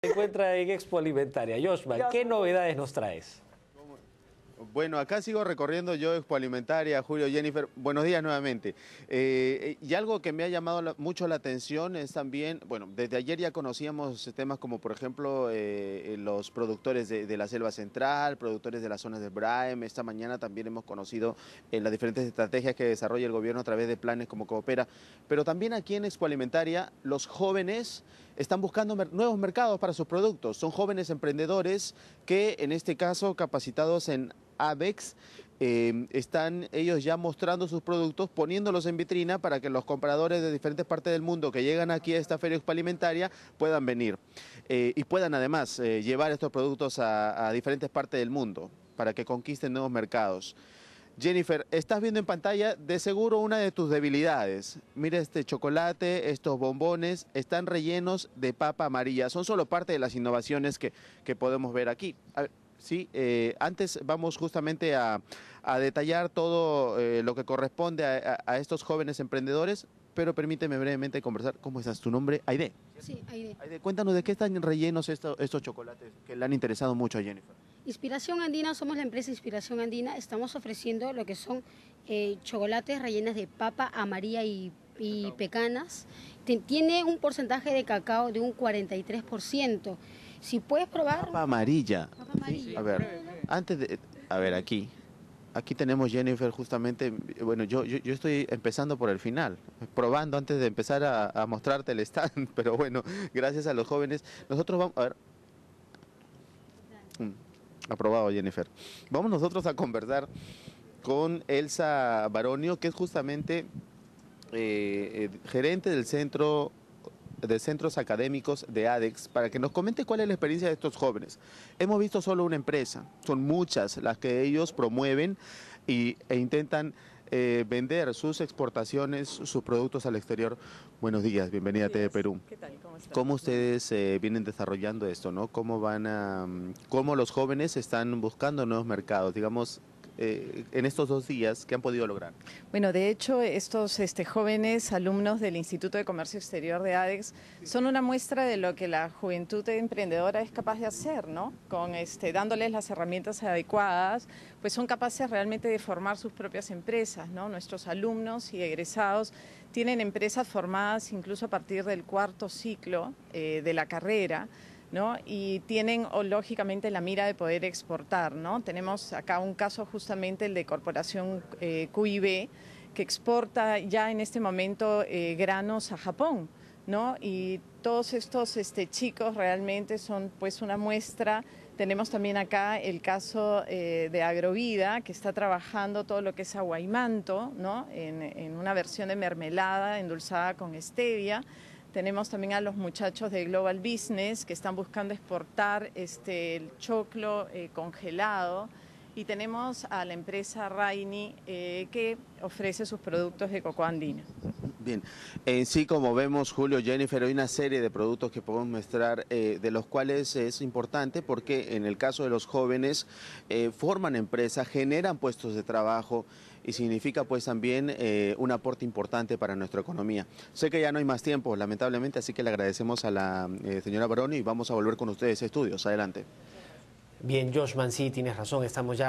Se encuentra en Expo Alimentaria. Joshua, ¿qué novedades nos traes? Bueno, acá sigo recorriendo yo Expo Alimentaria, Julio, Jennifer, buenos días nuevamente. Eh, y algo que me ha llamado mucho la atención es también, bueno, desde ayer ya conocíamos temas como por ejemplo eh, los productores de, la selva central, productores de las zonas de Braem, esta mañana también hemos conocido eh, las diferentes estrategias que desarrolla el gobierno a través de planes como Coopera, pero también aquí en Expo Alimentaria los jóvenes están buscando nuevos mercados para sus productos. Son jóvenes emprendedores que, en este caso, capacitados en ABEX, em, están ellos ya mostrando sus productos, poniéndolos en vitrina para que los compradores de diferentes partes del mundo que llegan aquí a esta feria expalimentaria puedan venir eh, y puedan además eh, llevar estos productos a diferentes partes del mundo para que conquisten nuevos mercados. Jennifer, estás viendo en pantalla de seguro una de tus debilidades. Mira este chocolate, estos bombones, están rellenos de papa amarilla. Son solo parte de las innovaciones que, podemos ver aquí. sí, eh, antes vamos justamente a, detallar todo eh, lo que corresponde a, a, estos jóvenes emprendedores, pero permíteme brevemente conversar. ¿Cómo estás? ¿Tu nombre? Aide. Sí, Aide. Aide, cuéntanos de qué están rellenos estos, estos chocolates que le han interesado mucho a Jennifer. Inspiración Andina, somos la empresa Inspiración Andina, estamos ofreciendo lo que son eh, chocolates rellenas de papa amarilla y, y pecanas. Tiene un porcentaje de cacao de un 43%. Si puedes probar... Papa amarilla. Papa amarilla. A ver, antes de... A ver, aquí. Aquí tenemos Jennifer justamente, bueno, yo, yo, estoy empezando por el final, probando antes de empezar a, mostrarte el stand, pero bueno, gracias a los jóvenes. Nosotros vamos, a ver. Mm. Aprobado, Jennifer. Vamos nosotros a conversar con Elsa Baronio, que es justamente eh, eh, gerente del centro de centros académicos de ADEX para que nos comente cuál es la experiencia de estos jóvenes. Hemos visto solo una empresa, son muchas las que ellos promueven y, e intentan eh, vender sus exportaciones, sus productos al exterior. Buenos días, bienvenida a TV Perú. ¿Cómo, ustedes eh, vienen desarrollando esto? ¿no? ¿Cómo, van a, mm, ¿Cómo los jóvenes están buscando nuevos mercados? Digamos, eh, en estos dos días que han podido lograr? Bueno, de hecho, estos este, jóvenes alumnos del Instituto de Comercio Exterior de ADEX son una muestra de lo que la juventud emprendedora es capaz de hacer, ¿no? Con este, dándoles las herramientas adecuadas, pues son capaces realmente de formar sus propias empresas, ¿no? Nuestros alumnos y egresados tienen empresas formadas incluso a partir del cuarto ciclo eh, de la carrera. Y tienen lógicamente la mira de poder exportar, ¿no? Tenemos acá un caso justamente el de Corporación eh, QIB que exporta ya en este momento eh, granos a Japón, ¿no? Y todos estos este, chicos realmente son pues una muestra. Tenemos también acá el caso eh, de Agrovida, que está trabajando todo lo que es aguaimanto, ¿no? En, en una versión de mermelada endulzada con stevia tenemos también a los muchachos de Global Business que están buscando exportar este, el choclo eh, congelado. Y tenemos a la empresa Rainy eh, que ofrece sus productos de coco andina en sí, como vemos, Julio, Jennifer, hay una serie de productos que podemos mostrar, eh, de los cuales es importante porque en el caso de los jóvenes eh, forman empresas, generan puestos de trabajo y significa pues también eh, un aporte importante para nuestra economía. Sé que ya no hay más tiempo, lamentablemente, así que le agradecemos a la señora Baroni y vamos a volver con ustedes a estudios. Adelante. Bien, Josh sí, tienes razón, estamos ya...